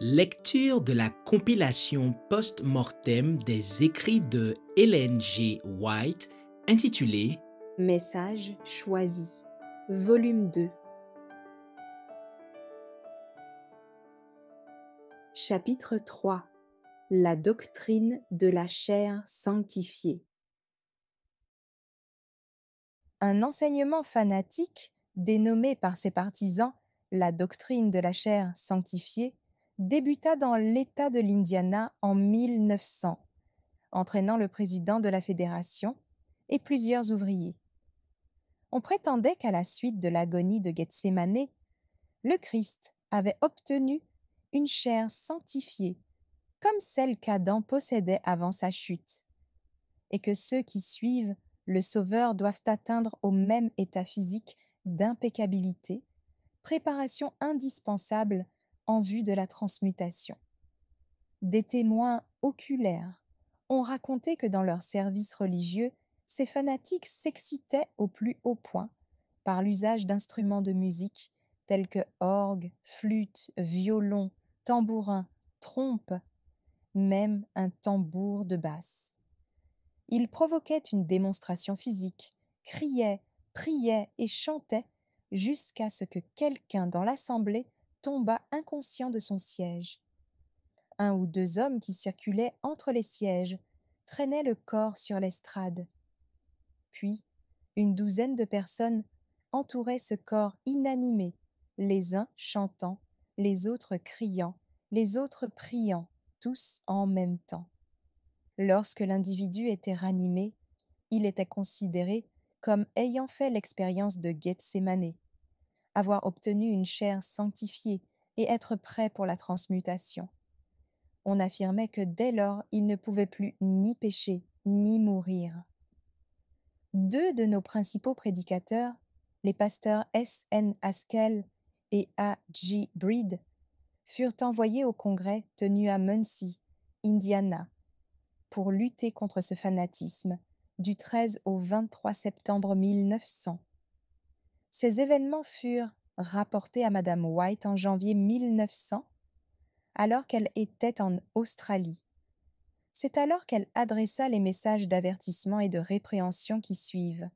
Lecture de la compilation post-mortem des écrits de Helen G. White intitulée Message choisi, volume 2. Chapitre 3 La doctrine de la chair sanctifiée. Un enseignement fanatique, dénommé par ses partisans la doctrine de la chair sanctifiée, débuta dans l'État de l'Indiana en 1900, entraînant le président de la fédération et plusieurs ouvriers. On prétendait qu'à la suite de l'agonie de Gethsemane, le Christ avait obtenu une chair sanctifiée, comme celle qu'Adam possédait avant sa chute, et que ceux qui suivent le Sauveur doivent atteindre au même état physique d'impeccabilité, préparation indispensable en vue de la transmutation. Des témoins oculaires ont raconté que dans leurs service religieux, ces fanatiques s'excitaient au plus haut point par l'usage d'instruments de musique tels que orgue, flûte, violon, tambourin, trompe, même un tambour de basse. Ils provoquaient une démonstration physique, criaient, priaient et chantaient jusqu'à ce que quelqu'un dans l'assemblée tomba inconscient de son siège. Un ou deux hommes qui circulaient entre les sièges traînaient le corps sur l'estrade. Puis, une douzaine de personnes entouraient ce corps inanimé, les uns chantant, les autres criant, les autres priant, tous en même temps. Lorsque l'individu était ranimé, il était considéré comme ayant fait l'expérience de Gethsemane, avoir obtenu une chair sanctifiée et être prêt pour la transmutation. On affirmait que dès lors il ne pouvait plus ni pécher ni mourir. Deux de nos principaux prédicateurs, les pasteurs S. N. Haskell et A. G. Breed, furent envoyés au congrès tenu à Muncie, Indiana, pour lutter contre ce fanatisme, du 13 au 23 septembre 1900. Ces événements furent rapportés à Madame White en janvier 1900, alors qu'elle était en Australie. C'est alors qu'elle adressa les messages d'avertissement et de répréhension qui suivent.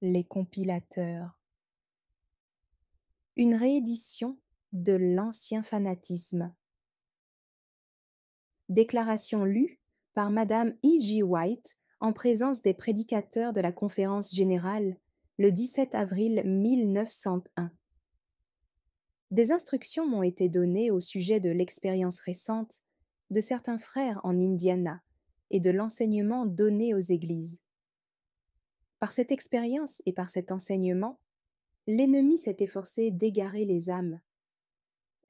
Les compilateurs. Une réédition de l'ancien fanatisme. Déclaration lue par Madame E. G. White en présence des prédicateurs de la conférence générale le 17 avril 1901. Des instructions m'ont été données au sujet de l'expérience récente de certains frères en Indiana et de l'enseignement donné aux églises. Par cette expérience et par cet enseignement, l'ennemi s'est efforcé d'égarer les âmes.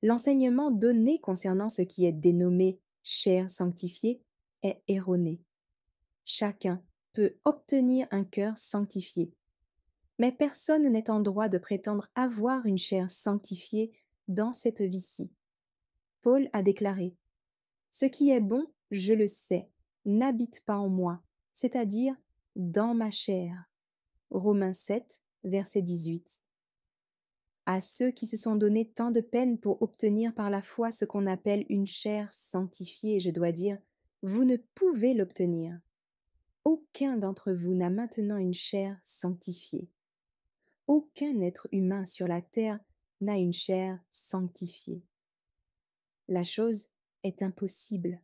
L'enseignement donné concernant ce qui est dénommé chair sanctifiée est erroné. Chacun peut obtenir un cœur sanctifié mais personne n'est en droit de prétendre avoir une chair sanctifiée dans cette vie-ci. Paul a déclaré Ce qui est bon, je le sais, n'habite pas en moi, c'est-à-dire dans ma chair. Romains 7, verset 18. À ceux qui se sont donné tant de peine pour obtenir par la foi ce qu'on appelle une chair sanctifiée, je dois dire, vous ne pouvez l'obtenir. Aucun d'entre vous n'a maintenant une chair sanctifiée aucun être humain sur la terre n'a une chair sanctifiée. La chose est impossible.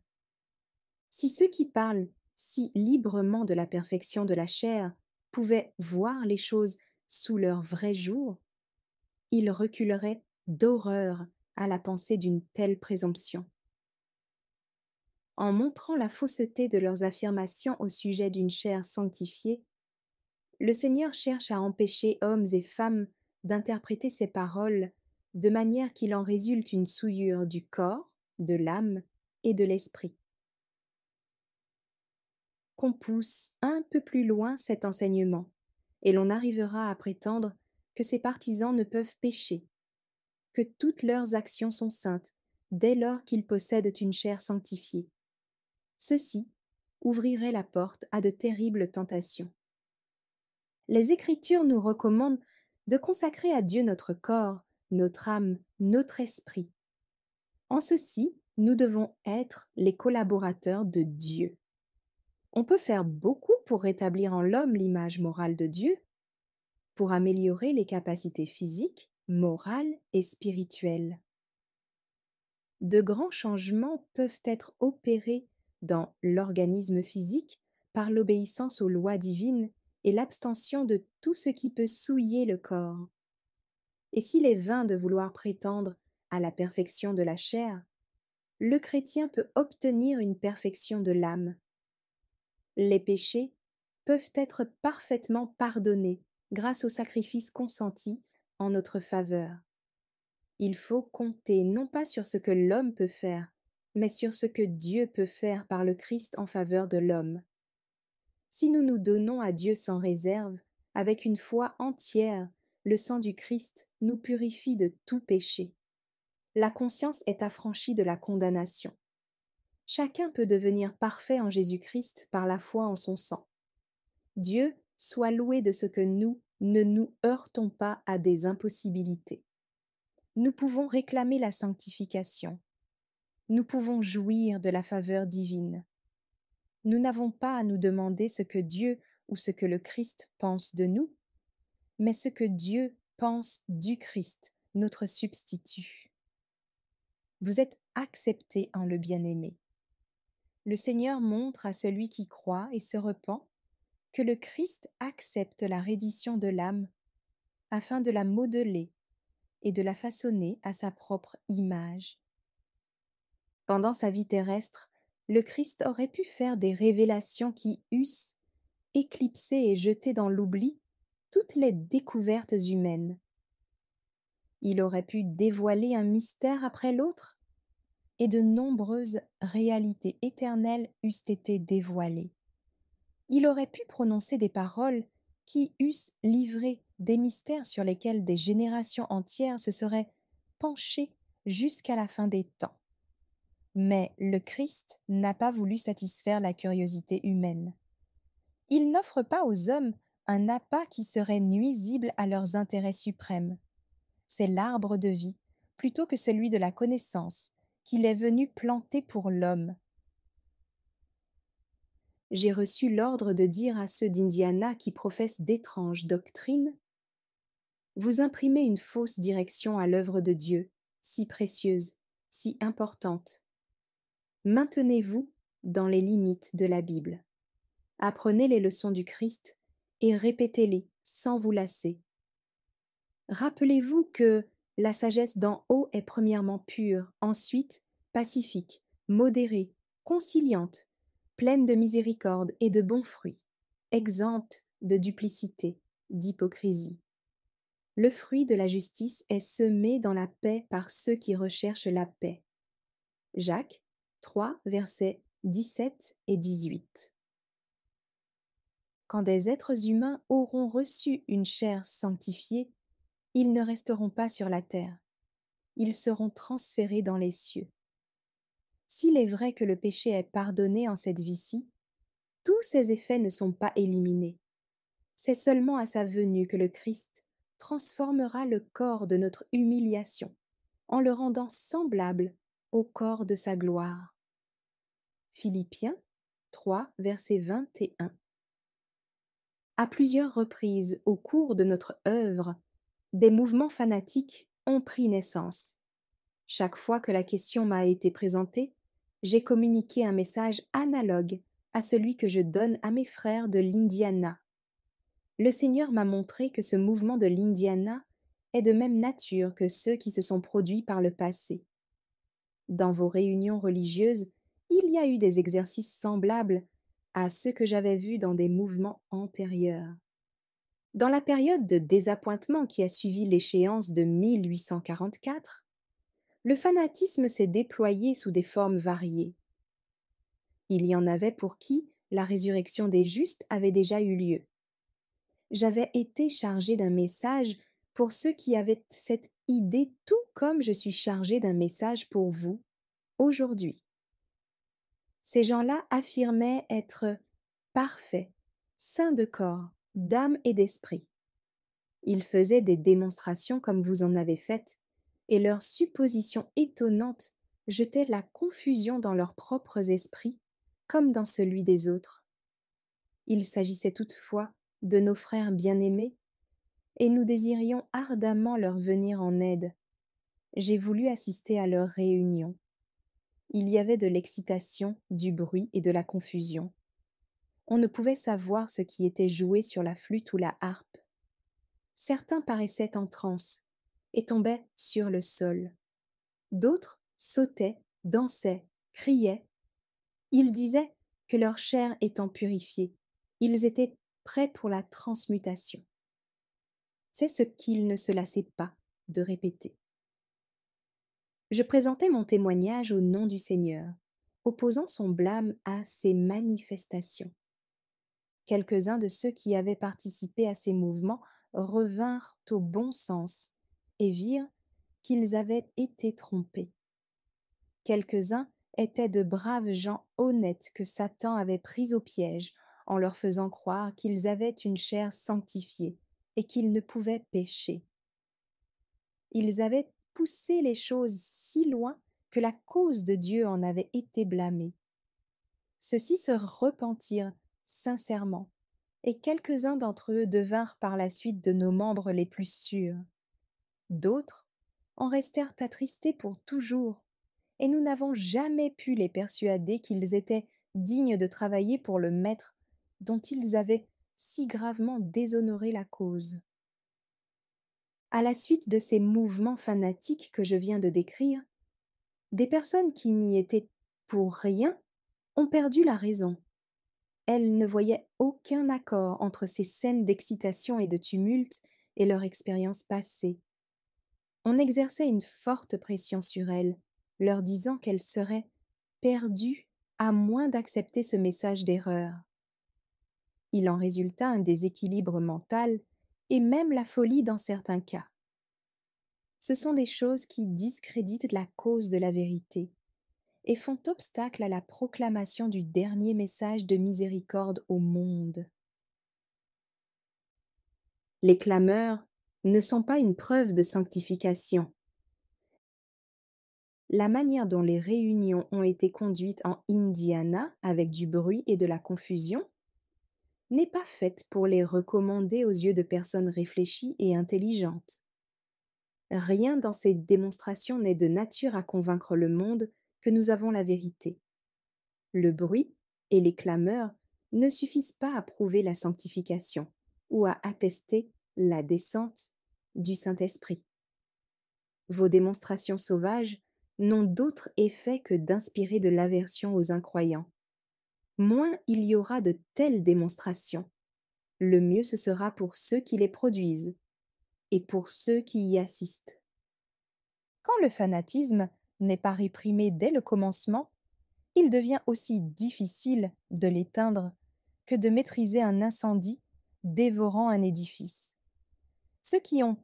Si ceux qui parlent si librement de la perfection de la chair pouvaient voir les choses sous leur vrai jour, ils reculeraient d'horreur à la pensée d'une telle présomption. En montrant la fausseté de leurs affirmations au sujet d'une chair sanctifiée, le Seigneur cherche à empêcher hommes et femmes d'interpréter ses paroles de manière qu'il en résulte une souillure du corps, de l'âme et de l'esprit. Qu'on pousse un peu plus loin cet enseignement, et l'on arrivera à prétendre que ses partisans ne peuvent pécher, que toutes leurs actions sont saintes dès lors qu'ils possèdent une chair sanctifiée. Ceci ouvrirait la porte à de terribles tentations les Écritures nous recommandent de consacrer à Dieu notre corps, notre âme, notre esprit. En ceci, nous devons être les collaborateurs de Dieu. On peut faire beaucoup pour rétablir en l'homme l'image morale de Dieu, pour améliorer les capacités physiques, morales et spirituelles. De grands changements peuvent être opérés dans l'organisme physique par l'obéissance aux lois divines et l'abstention de tout ce qui peut souiller le corps. Et s'il est vain de vouloir prétendre à la perfection de la chair, le chrétien peut obtenir une perfection de l'âme. Les péchés peuvent être parfaitement pardonnés grâce au sacrifice consenti en notre faveur. Il faut compter non pas sur ce que l'homme peut faire, mais sur ce que Dieu peut faire par le Christ en faveur de l'homme si nous nous donnons à Dieu sans réserve, avec une foi entière, le sang du Christ nous purifie de tout péché. La conscience est affranchie de la condamnation. Chacun peut devenir parfait en Jésus-Christ par la foi en son sang. Dieu soit loué de ce que nous ne nous heurtons pas à des impossibilités. Nous pouvons réclamer la sanctification. Nous pouvons jouir de la faveur divine nous n'avons pas à nous demander ce que Dieu ou ce que le Christ pense de nous, mais ce que Dieu pense du Christ, notre substitut. Vous êtes accepté en le bien-aimé. Le Seigneur montre à celui qui croit et se repent que le Christ accepte la reddition de l'âme afin de la modeler et de la façonner à sa propre image. Pendant sa vie terrestre, le Christ aurait pu faire des révélations qui eussent éclipsé et jeté dans l'oubli toutes les découvertes humaines. Il aurait pu dévoiler un mystère après l'autre, et de nombreuses réalités éternelles eussent été dévoilées. Il aurait pu prononcer des paroles qui eussent livré des mystères sur lesquels des générations entières se seraient penchées jusqu'à la fin des temps. Mais le Christ n'a pas voulu satisfaire la curiosité humaine. Il n'offre pas aux hommes un appât qui serait nuisible à leurs intérêts suprêmes. C'est l'arbre de vie, plutôt que celui de la connaissance, qu'il est venu planter pour l'homme. J'ai reçu l'ordre de dire à ceux d'Indiana qui professent d'étranges doctrines Vous imprimez une fausse direction à l'œuvre de Dieu, si précieuse, si importante, Maintenez-vous dans les limites de la Bible. Apprenez les leçons du Christ et répétez-les sans vous lasser. Rappelez-vous que la sagesse d'en haut est premièrement pure, ensuite pacifique, modérée, conciliante, pleine de miséricorde et de bons fruits, exempte de duplicité, d'hypocrisie. Le fruit de la justice est semé dans la paix par ceux qui recherchent la paix. Jacques 3, versets 17 et 18. Quand des êtres humains auront reçu une chair sanctifiée, ils ne resteront pas sur la terre, ils seront transférés dans les cieux. S'il est vrai que le péché est pardonné en cette vie-ci, tous ses effets ne sont pas éliminés. C'est seulement à sa venue que le Christ transformera le corps de notre humiliation en le rendant semblable au corps de sa gloire. Philippiens 3, verset 21. À plusieurs reprises au cours de notre œuvre, des mouvements fanatiques ont pris naissance. Chaque fois que la question m'a été présentée, j'ai communiqué un message analogue à celui que je donne à mes frères de l'Indiana. Le Seigneur m'a montré que ce mouvement de l'Indiana est de même nature que ceux qui se sont produits par le passé. Dans vos réunions religieuses, il y a eu des exercices semblables à ceux que j'avais vus dans des mouvements antérieurs. Dans la période de désappointement qui a suivi l'échéance de 1844, le fanatisme s'est déployé sous des formes variées. Il y en avait pour qui la résurrection des justes avait déjà eu lieu. J'avais été chargé d'un message pour ceux qui avaient cette idée tout comme je suis chargé d'un message pour vous aujourd'hui. Ces gens-là affirmaient être parfaits, saints de corps, d'âme et d'esprit. Ils faisaient des démonstrations comme vous en avez faites, et leurs suppositions étonnantes jetaient la confusion dans leurs propres esprits, comme dans celui des autres. Il s'agissait toutefois de nos frères bien-aimés, et nous désirions ardemment leur venir en aide. J'ai voulu assister à leur réunion il y avait de l'excitation, du bruit et de la confusion. On ne pouvait savoir ce qui était joué sur la flûte ou la harpe. Certains paraissaient en transe et tombaient sur le sol. D'autres sautaient, dansaient, criaient. Ils disaient que leur chair étant purifiée, ils étaient prêts pour la transmutation. C'est ce qu'ils ne se lassaient pas de répéter. Je présentais mon témoignage au nom du Seigneur, opposant son blâme à ses manifestations. Quelques-uns de ceux qui avaient participé à ces mouvements revinrent au bon sens et virent qu'ils avaient été trompés. Quelques-uns étaient de braves gens honnêtes que Satan avait pris au piège en leur faisant croire qu'ils avaient une chair sanctifiée et qu'ils ne pouvaient pécher. Ils avaient Pousser les choses si loin que la cause de Dieu en avait été blâmée. Ceux-ci se repentirent sincèrement, et quelques-uns d'entre eux devinrent par la suite de nos membres les plus sûrs. D'autres en restèrent attristés pour toujours, et nous n'avons jamais pu les persuader qu'ils étaient dignes de travailler pour le Maître dont ils avaient si gravement déshonoré la cause à la suite de ces mouvements fanatiques que je viens de décrire, des personnes qui n'y étaient pour rien ont perdu la raison. Elles ne voyaient aucun accord entre ces scènes d'excitation et de tumulte et leur expérience passée. On exerçait une forte pression sur elles, leur disant qu'elles seraient perdues à moins d'accepter ce message d'erreur. Il en résulta un déséquilibre mental et même la folie dans certains cas. Ce sont des choses qui discréditent la cause de la vérité et font obstacle à la proclamation du dernier message de miséricorde au monde. Les clameurs ne sont pas une preuve de sanctification. La manière dont les réunions ont été conduites en Indiana avec du bruit et de la confusion n'est pas faite pour les recommander aux yeux de personnes réfléchies et intelligentes. Rien dans ces démonstrations n'est de nature à convaincre le monde que nous avons la vérité. Le bruit et les clameurs ne suffisent pas à prouver la sanctification ou à attester la descente du Saint-Esprit. Vos démonstrations sauvages n'ont d'autre effet que d'inspirer de l'aversion aux incroyants, moins il y aura de telles démonstrations. Le mieux ce sera pour ceux qui les produisent et pour ceux qui y assistent. Quand le fanatisme n'est pas réprimé dès le commencement, il devient aussi difficile de l'éteindre que de maîtriser un incendie dévorant un édifice. Ceux qui ont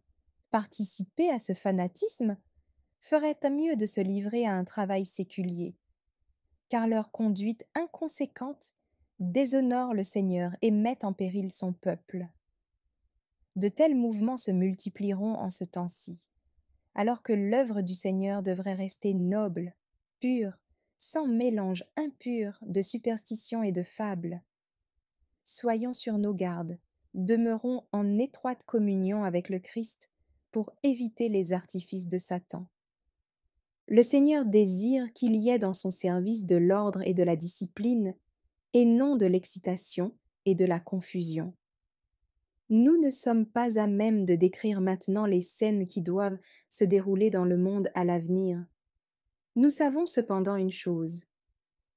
participé à ce fanatisme feraient mieux de se livrer à un travail séculier, car leur conduite inconséquente déshonore le Seigneur et met en péril son peuple. De tels mouvements se multiplieront en ce temps-ci, alors que l'œuvre du Seigneur devrait rester noble, pure, sans mélange impur de superstition et de fable. Soyons sur nos gardes, demeurons en étroite communion avec le Christ pour éviter les artifices de Satan le Seigneur désire qu'il y ait dans son service de l'ordre et de la discipline, et non de l'excitation et de la confusion. Nous ne sommes pas à même de décrire maintenant les scènes qui doivent se dérouler dans le monde à l'avenir. Nous savons cependant une chose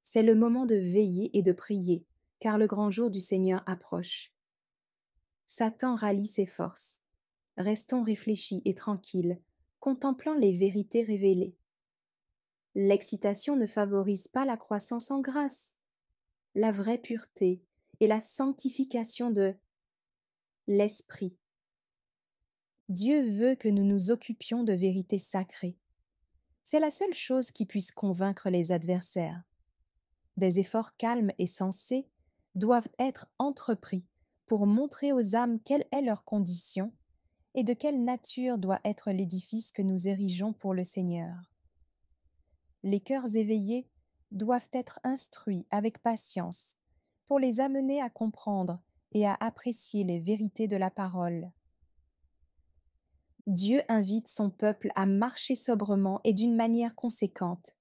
c'est le moment de veiller et de prier, car le grand jour du Seigneur approche. Satan rallie ses forces. Restons réfléchis et tranquilles, contemplant les vérités révélées. L'excitation ne favorise pas la croissance en grâce, la vraie pureté et la sanctification de l'esprit. Dieu veut que nous nous occupions de vérités sacrées. C'est la seule chose qui puisse convaincre les adversaires. Des efforts calmes et sensés doivent être entrepris pour montrer aux âmes quelle est leur condition et de quelle nature doit être l'édifice que nous érigeons pour le Seigneur les cœurs éveillés doivent être instruits avec patience pour les amener à comprendre et à apprécier les vérités de la parole. Dieu invite son peuple à marcher sobrement et d'une manière conséquente.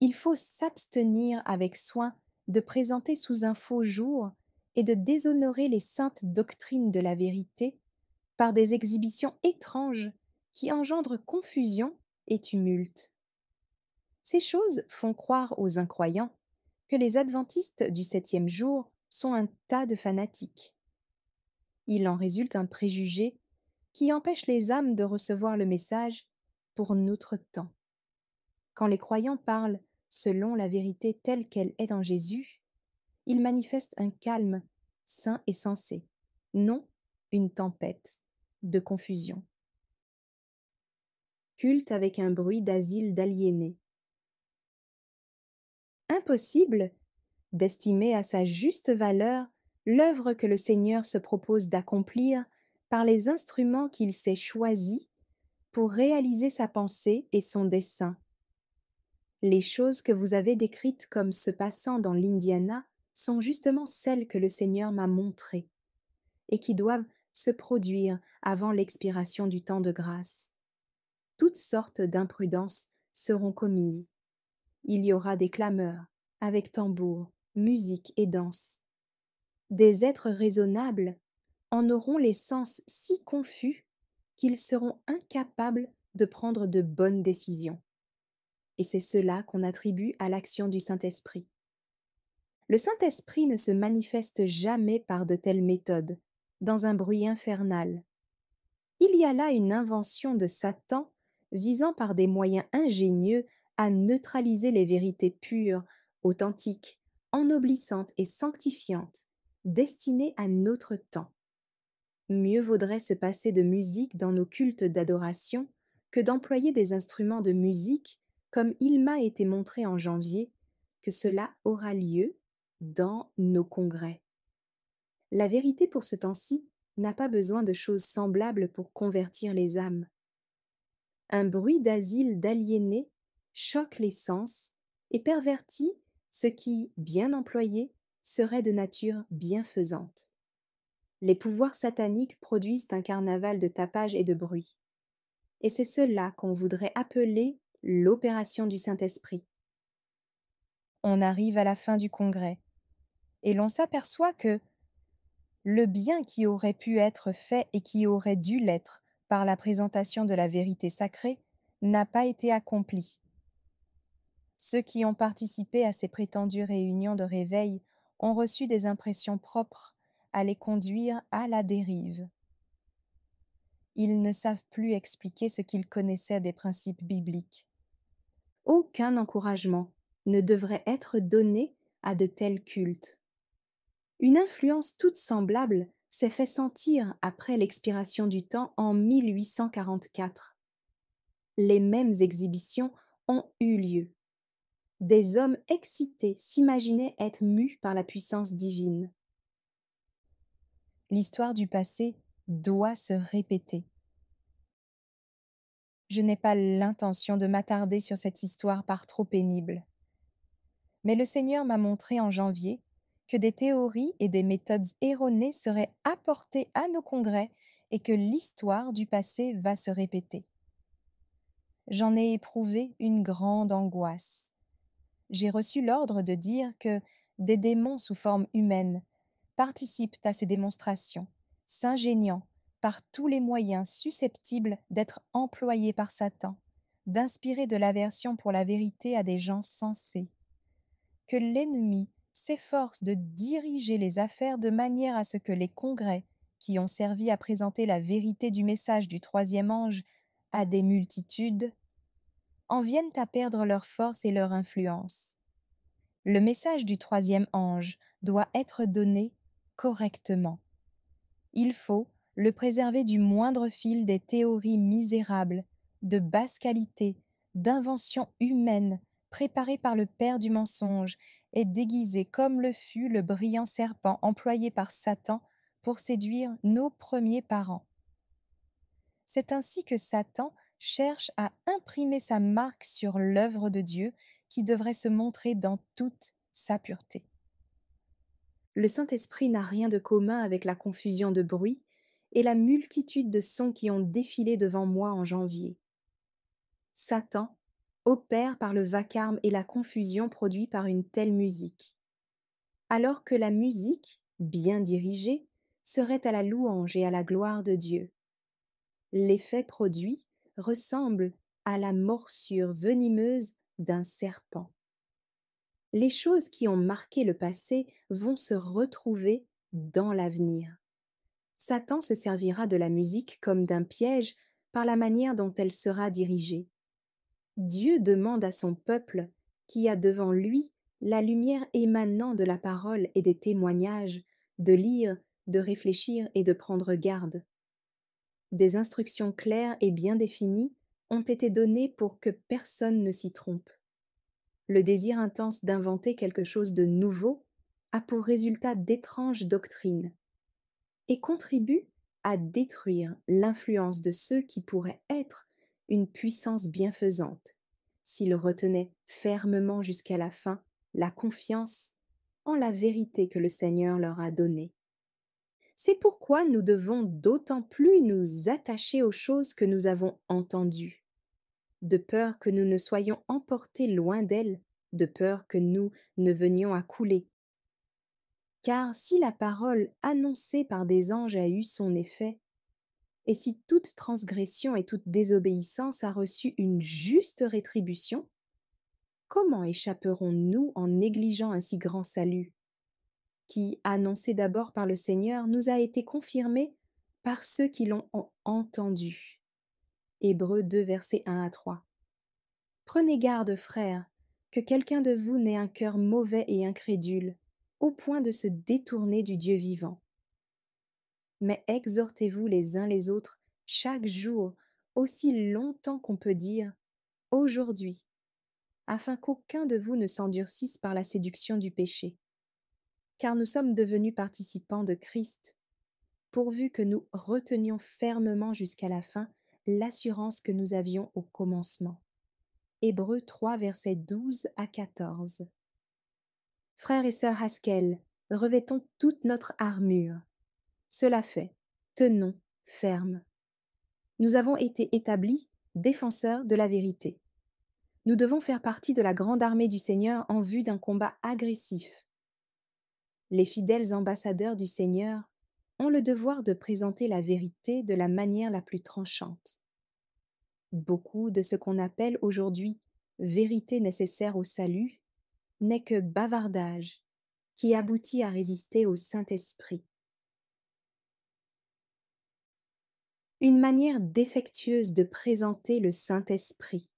Il faut s'abstenir avec soin de présenter sous un faux jour et de déshonorer les saintes doctrines de la vérité par des exhibitions étranges qui engendrent confusion et tumulte. Ces choses font croire aux incroyants que les adventistes du septième jour sont un tas de fanatiques. Il en résulte un préjugé qui empêche les âmes de recevoir le message pour notre temps. Quand les croyants parlent selon la vérité telle qu'elle est en Jésus, ils manifestent un calme sain et sensé, non une tempête de confusion. Culte avec un bruit d'asile d'aliénés. Possible d'estimer à sa juste valeur l'œuvre que le Seigneur se propose d'accomplir par les instruments qu'il s'est choisis pour réaliser sa pensée et son dessein. Les choses que vous avez décrites comme se passant dans l'Indiana sont justement celles que le Seigneur m'a montrées, et qui doivent se produire avant l'expiration du temps de grâce. Toutes sortes d'imprudences seront commises. Il y aura des clameurs, avec tambour, musique et danse. Des êtres raisonnables en auront les sens si confus qu'ils seront incapables de prendre de bonnes décisions. Et c'est cela qu'on attribue à l'action du Saint-Esprit. Le Saint-Esprit ne se manifeste jamais par de telles méthodes, dans un bruit infernal. Il y a là une invention de Satan visant par des moyens ingénieux à neutraliser les vérités pures, authentique, ennoblissante et sanctifiante, destinée à notre temps. Mieux vaudrait se passer de musique dans nos cultes d'adoration que d'employer des instruments de musique comme il m'a été montré en janvier que cela aura lieu dans nos congrès. La vérité pour ce temps-ci n'a pas besoin de choses semblables pour convertir les âmes. Un bruit d'asile d'aliénés choque les sens et pervertit ce qui, bien employé, serait de nature bienfaisante. Les pouvoirs sataniques produisent un carnaval de tapage et de bruit. Et c'est cela qu'on voudrait appeler l'opération du Saint-Esprit. On arrive à la fin du congrès, et l'on s'aperçoit que le bien qui aurait pu être fait et qui aurait dû l'être par la présentation de la vérité sacrée n'a pas été accompli. Ceux qui ont participé à ces prétendues réunions de réveil ont reçu des impressions propres à les conduire à la dérive. Ils ne savent plus expliquer ce qu'ils connaissaient des principes bibliques. Aucun encouragement ne devrait être donné à de tels cultes. Une influence toute semblable s'est fait sentir après l'expiration du temps en 1844. Les mêmes exhibitions ont eu lieu des hommes excités s'imaginaient être mus par la puissance divine. L'histoire du passé doit se répéter. Je n'ai pas l'intention de m'attarder sur cette histoire par trop pénible. Mais le Seigneur m'a montré en janvier que des théories et des méthodes erronées seraient apportées à nos congrès et que l'histoire du passé va se répéter. J'en ai éprouvé une grande angoisse j'ai reçu l'ordre de dire que des démons sous forme humaine participent à ces démonstrations, s'ingéniant par tous les moyens susceptibles d'être employés par Satan, d'inspirer de l'aversion pour la vérité à des gens sensés. Que l'ennemi s'efforce de diriger les affaires de manière à ce que les congrès, qui ont servi à présenter la vérité du message du troisième ange à des multitudes, en viennent à perdre leur force et leur influence. Le message du troisième ange doit être donné correctement. Il faut le préserver du moindre fil des théories misérables, de basse qualité, d'inventions humaines préparées par le père du mensonge et déguisées comme le fut le brillant serpent employé par Satan pour séduire nos premiers parents. C'est ainsi que Satan cherche à imprimer sa marque sur l'œuvre de Dieu qui devrait se montrer dans toute sa pureté. Le Saint-Esprit n'a rien de commun avec la confusion de bruit et la multitude de sons qui ont défilé devant moi en janvier. Satan opère par le vacarme et la confusion produits par une telle musique. Alors que la musique, bien dirigée, serait à la louange et à la gloire de Dieu. L'effet produit ressemble à la morsure venimeuse d'un serpent. Les choses qui ont marqué le passé vont se retrouver dans l'avenir. Satan se servira de la musique comme d'un piège par la manière dont elle sera dirigée. Dieu demande à son peuple, qui a devant lui la lumière émanant de la parole et des témoignages, de lire, de réfléchir et de prendre garde des instructions claires et bien définies ont été données pour que personne ne s'y trompe. Le désir intense d'inventer quelque chose de nouveau a pour résultat d'étranges doctrines et contribue à détruire l'influence de ceux qui pourraient être une puissance bienfaisante s'ils retenaient fermement jusqu'à la fin la confiance en la vérité que le Seigneur leur a donnée. C'est pourquoi nous devons d'autant plus nous attacher aux choses que nous avons entendues, de peur que nous ne soyons emportés loin d'elles, de peur que nous ne venions à couler. Car si la parole annoncée par des anges a eu son effet, et si toute transgression et toute désobéissance a reçu une juste rétribution, comment échapperons-nous en négligeant un si grand salut qui, annoncé d'abord par le Seigneur, nous a été confirmé par ceux qui l'ont entendu. Hébreux 2, versets 1 à 3. Prenez garde, frères, que quelqu'un de vous n'ait un cœur mauvais et incrédule, au point de se détourner du Dieu vivant. Mais exhortez-vous les uns les autres chaque jour, aussi longtemps qu'on peut dire, aujourd'hui, afin qu'aucun de vous ne s'endurcisse par la séduction du péché car nous sommes devenus participants de Christ, pourvu que nous retenions fermement jusqu'à la fin l'assurance que nous avions au commencement. Hébreux 3, versets 12 à 14. Frères et sœurs Haskell, revêtons toute notre armure. Cela fait, tenons ferme. Nous avons été établis défenseurs de la vérité. Nous devons faire partie de la grande armée du Seigneur en vue d'un combat agressif les fidèles ambassadeurs du Seigneur ont le devoir de présenter la vérité de la manière la plus tranchante. Beaucoup de ce qu'on appelle aujourd'hui vérité nécessaire au salut n'est que bavardage qui aboutit à résister au Saint-Esprit. Une manière défectueuse de présenter le Saint-Esprit.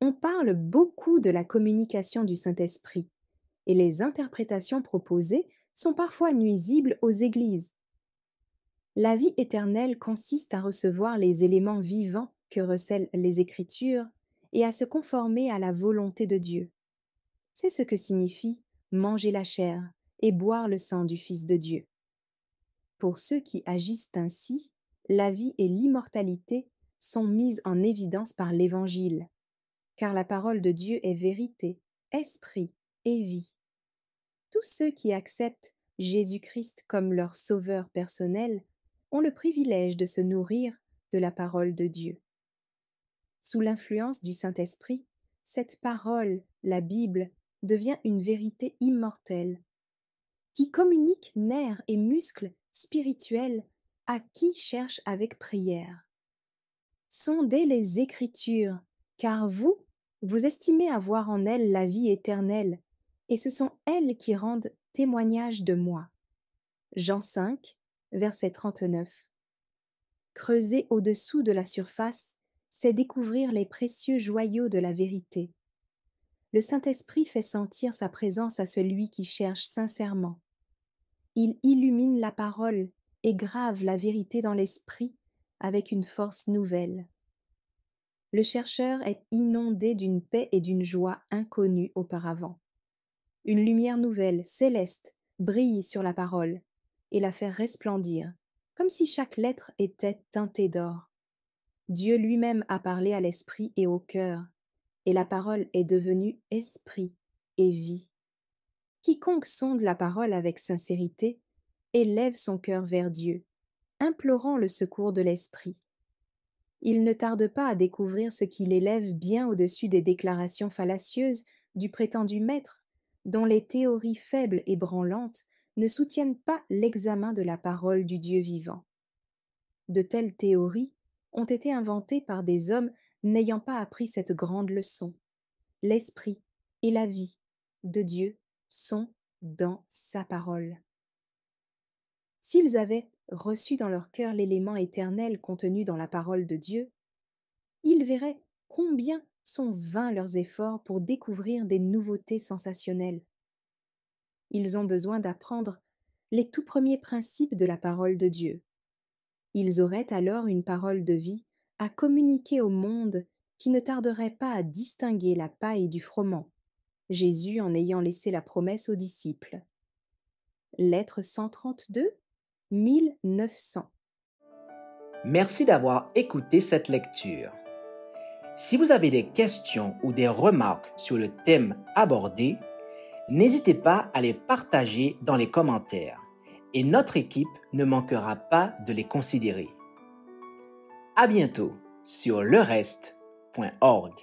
On parle beaucoup de la communication du Saint-Esprit, et les interprétations proposées sont parfois nuisibles aux Églises. La vie éternelle consiste à recevoir les éléments vivants que recèlent les Écritures et à se conformer à la volonté de Dieu. C'est ce que signifie manger la chair et boire le sang du Fils de Dieu. Pour ceux qui agissent ainsi, la vie et l'immortalité sont mises en évidence par l'Évangile, car la parole de Dieu est vérité, esprit et vie. Tous ceux qui acceptent Jésus-Christ comme leur sauveur personnel ont le privilège de se nourrir de la parole de Dieu. Sous l'influence du Saint-Esprit, cette parole, la Bible, devient une vérité immortelle, qui communique nerfs et muscles spirituels à qui cherche avec prière. Sondez les Écritures, car vous, vous estimez avoir en elles la vie éternelle, et ce sont elles qui rendent témoignage de moi. Jean 5, verset 39. Creuser au-dessous de la surface, c'est découvrir les précieux joyaux de la vérité. Le Saint-Esprit fait sentir sa présence à celui qui cherche sincèrement. Il illumine la parole et grave la vérité dans l'esprit avec une force nouvelle. Le chercheur est inondé d'une paix et d'une joie inconnues auparavant. Une lumière nouvelle, céleste, brille sur la parole, et la fait resplendir, comme si chaque lettre était teintée d'or. Dieu lui-même a parlé à l'esprit et au cœur, et la parole est devenue esprit et vie. Quiconque sonde la parole avec sincérité élève son cœur vers Dieu, implorant le secours de l'esprit. Il ne tarde pas à découvrir ce qui l'élève bien au-dessus des déclarations fallacieuses du prétendu maître dont les théories faibles et branlantes ne soutiennent pas l'examen de la parole du Dieu vivant. De telles théories ont été inventées par des hommes n'ayant pas appris cette grande leçon. L'esprit et la vie de Dieu sont dans sa parole. S'ils avaient reçu dans leur cœur l'élément éternel contenu dans la parole de Dieu, ils verraient combien sont vains leurs efforts pour découvrir des nouveautés sensationnelles. Ils ont besoin d'apprendre les tout premiers principes de la parole de Dieu. Ils auraient alors une parole de vie à communiquer au monde qui ne tarderait pas à distinguer la paille du froment, Jésus en ayant laissé la promesse aux disciples. Lettre 132, 1900. Merci d'avoir écouté cette lecture. Si vous avez des questions ou des remarques sur le thème abordé, n'hésitez pas à les partager dans les commentaires et notre équipe ne manquera pas de les considérer. À bientôt sur le reste.org.